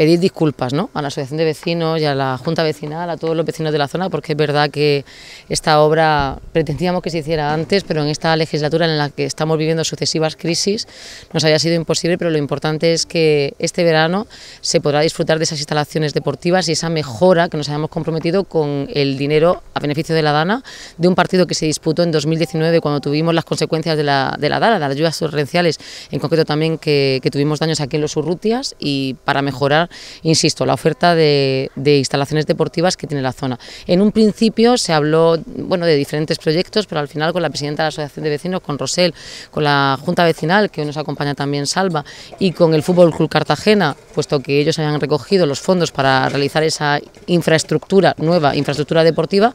pedir disculpas a la Asociación de Vecinos y a la Junta Vecinal, a todos los vecinos de la zona, porque es verdad que esta obra pretendíamos que se hiciera antes, pero en esta legislatura en la que estamos viviendo sucesivas crisis nos había sido imposible, pero lo importante es que este verano se podrá disfrutar de esas instalaciones deportivas y esa mejora que nos hayamos comprometido con el dinero a beneficio de la DANA de un partido que se disputó en 2019 cuando tuvimos las consecuencias de la, DANA, de las lluvias torrenciales, en concreto también que, tuvimos daños aquí en los Urrutias y para mejorar insisto, la oferta de, instalaciones deportivas que tiene la zona. En un principio se habló bueno, de diferentes proyectos, pero al final con la presidenta de la Asociación de Vecinos, con Rosel, con la Junta Vecinal, que hoy nos acompaña también Salva, y con el Fútbol Club Cartagena, puesto que ellos habían recogido los fondos para realizar esa infraestructura nueva, infraestructura deportiva,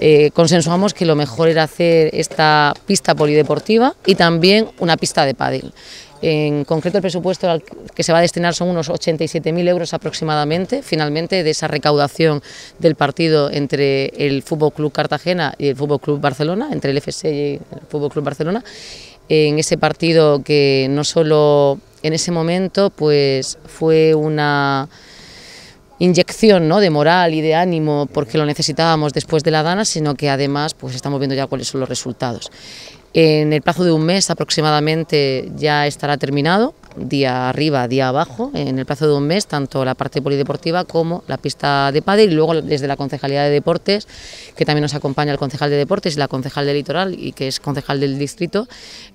eh, consensuamos que lo mejor era hacer esta pista polideportiva y también una pista de pádel. En concreto, el presupuesto al que se va a destinar son unos 87.000 euros aproximadamente, finalmente, de esa recaudación del partido entre el Fútbol Club Cartagena y el Fútbol Club Barcelona, entre el FC y el Fútbol Club Barcelona. En ese partido que no solo en ese momento pues fue una inyección ¿no? de moral y de ánimo porque lo necesitábamos después de la Dana, sino que además pues estamos viendo ya cuáles son los resultados. En el plazo de un mes aproximadamente ya estará terminado día arriba, día abajo, en el plazo de un mes, tanto la parte polideportiva como la pista de pádel y luego desde la Concejalía de Deportes, que también nos acompaña el concejal de Deportes y la concejal de Litoral y que es concejal del distrito,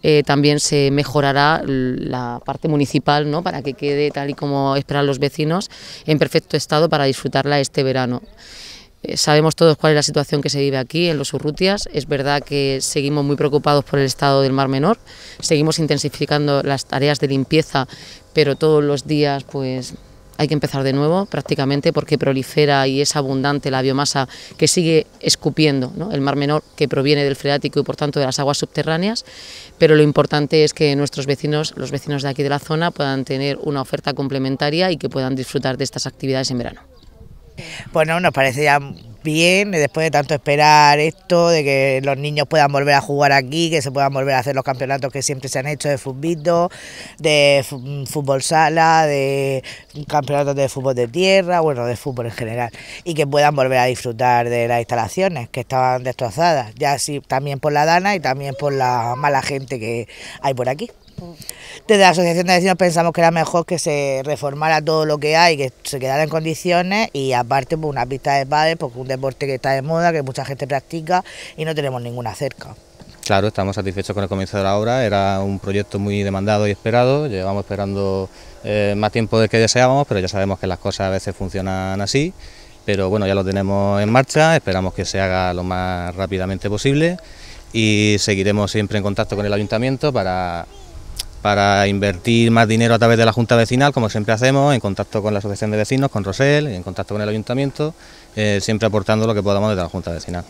eh, también se mejorará la parte municipal ¿no? para que quede tal y como esperan los vecinos en perfecto estado para disfrutarla este verano. Eh, sabemos todos cuál es la situación que se vive aquí en los Urrutias. Es verdad que seguimos muy preocupados por el estado del Mar Menor. Seguimos intensificando las tareas de limpieza, pero todos los días pues hay que empezar de nuevo prácticamente porque prolifera y es abundante la biomasa que sigue escupiendo el mar menor que proviene del freático y por tanto de las aguas subterráneas, pero lo importante es que nuestros vecinos, los vecinos de aquí de la zona, puedan tener una oferta complementaria y que puedan disfrutar de estas actividades en verano bueno, pues nos parece bien después de tanto esperar esto, de que los niños puedan volver a jugar aquí, que se puedan volver a hacer los campeonatos que siempre se han hecho de fútbol, de fútbol sala, de campeonatos de fútbol de tierra, bueno, de fútbol en general, y que puedan volver a disfrutar de las instalaciones que estaban destrozadas, ya así también por la dana y también por la mala gente que hay por aquí. Desde la Asociación de Vecinos pensamos que era mejor que se reformara todo lo que hay, que se quedara en condiciones y aparte pues, una pista de padres, porque un deporte que está de moda, que mucha gente practica y no tenemos ninguna cerca. Claro, estamos satisfechos con el comienzo de la obra, era un proyecto muy demandado y esperado, llevamos esperando eh, más tiempo de que deseábamos, pero ya sabemos que las cosas a veces funcionan así, pero bueno, ya lo tenemos en marcha, esperamos que se haga lo más rápidamente posible y seguiremos siempre en contacto con el ayuntamiento para para invertir más dinero a través de la Junta Vecinal, como siempre hacemos, en contacto con la Asociación de Vecinos, con Rosel, en contacto con el Ayuntamiento, eh, siempre aportando lo que podamos desde la Junta Vecinal.